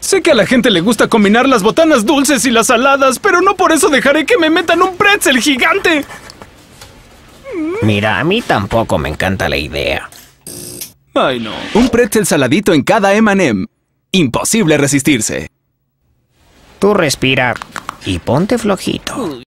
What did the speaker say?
Sé que a la gente le gusta combinar las botanas dulces y las saladas, pero no por eso dejaré que me metan un pretzel gigante. Mira, a mí tampoco me encanta la idea. Ay, no. Un pretzel saladito en cada M&M. Imposible resistirse. Tú respira y ponte flojito.